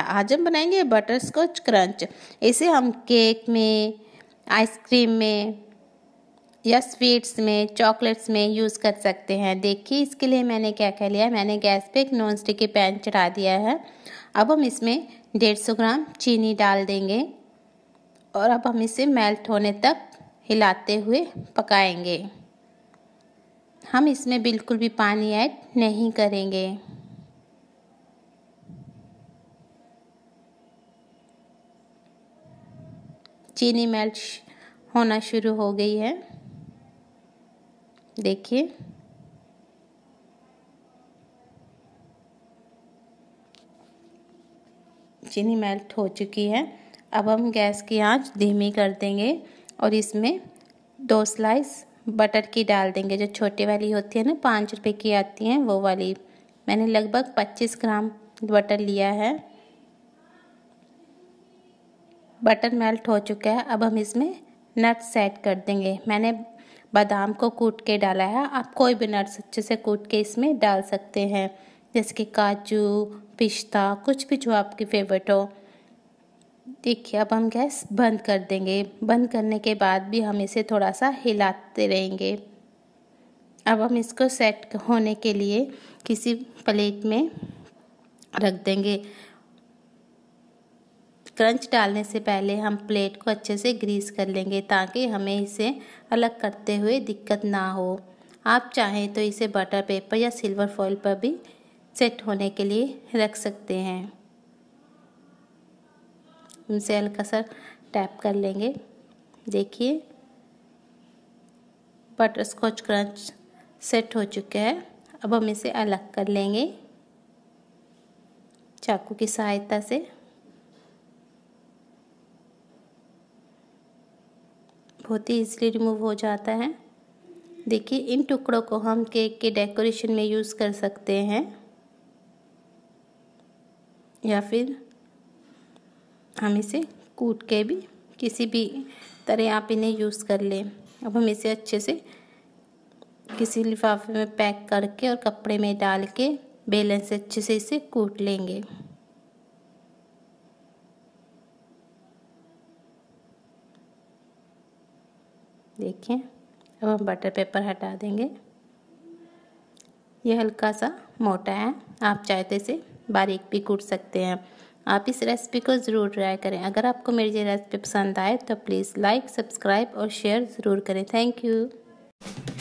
आज हम बनाएंगे बटर स्कॉच क्रंच इसे हम केक में आइसक्रीम में या स्वीट्स में चॉकलेट्स में यूज़ कर सकते हैं देखिए इसके लिए मैंने क्या कह लिया मैंने गैस पे एक नॉन स्टिकी पैन चढ़ा दिया है अब हम इसमें डेढ़ सौ ग्राम चीनी डाल देंगे और अब हम इसे मेल्ट होने तक हिलाते हुए पकाएंगे हम इसमें बिल्कुल भी पानी ऐड नहीं करेंगे चीनी मेल्ट होना शुरू हो गई है देखिए चीनी मेल्ट हो चुकी है अब हम गैस की आंच धीमी कर देंगे और इसमें दो स्लाइस बटर की डाल देंगे जो छोटे वाली होती है ना पाँच रुपए की आती हैं वो वाली मैंने लगभग पच्चीस ग्राम बटर लिया है बटर मेल्ट हो चुका है अब हम इसमें नट्स ऐड कर देंगे मैंने बादाम को कूट के डाला है आप कोई भी नट्स अच्छे से कूट के इसमें डाल सकते हैं जैसे कि काजू पिस्ता कुछ भी जो आपकी फेवरेट हो देखिए अब हम गैस बंद कर देंगे बंद करने के बाद भी हम इसे थोड़ा सा हिलाते रहेंगे अब हम इसको सेट होने के लिए किसी प्लेट में रख देंगे क्रंच डालने से पहले हम प्लेट को अच्छे से ग्रीस कर लेंगे ताकि हमें इसे अलग करते हुए दिक्कत ना हो आप चाहें तो इसे बटर पेपर या सिल्वर फॉइल पर भी सेट होने के लिए रख सकते हैं उनसे हल्का सा टैप कर लेंगे देखिए बटर स्कॉच क्रंच सेट हो चुका है अब हम इसे अलग कर लेंगे चाकू की सहायता से बहुत ही ईजिली रिमूव हो जाता है देखिए इन टुकड़ों को हम केक के डेकोरेशन में यूज़ कर सकते हैं या फिर हम इसे कूट के भी किसी भी तरह आप इन्हें यूज़ कर लें अब हम इसे अच्छे से किसी लिफाफे में पैक करके और कपड़े में डाल के बेलन से अच्छे से इसे कूट लेंगे देखिए अब हम बटर पेपर हटा देंगे ये हल्का सा मोटा है आप चाहते से बारीक भी कूट सकते हैं आप इस रेसिपी को ज़रूर ट्राई करें अगर आपको मेरी ये रेसिपी पसंद आए तो प्लीज़ लाइक सब्सक्राइब और शेयर ज़रूर करें थैंक यू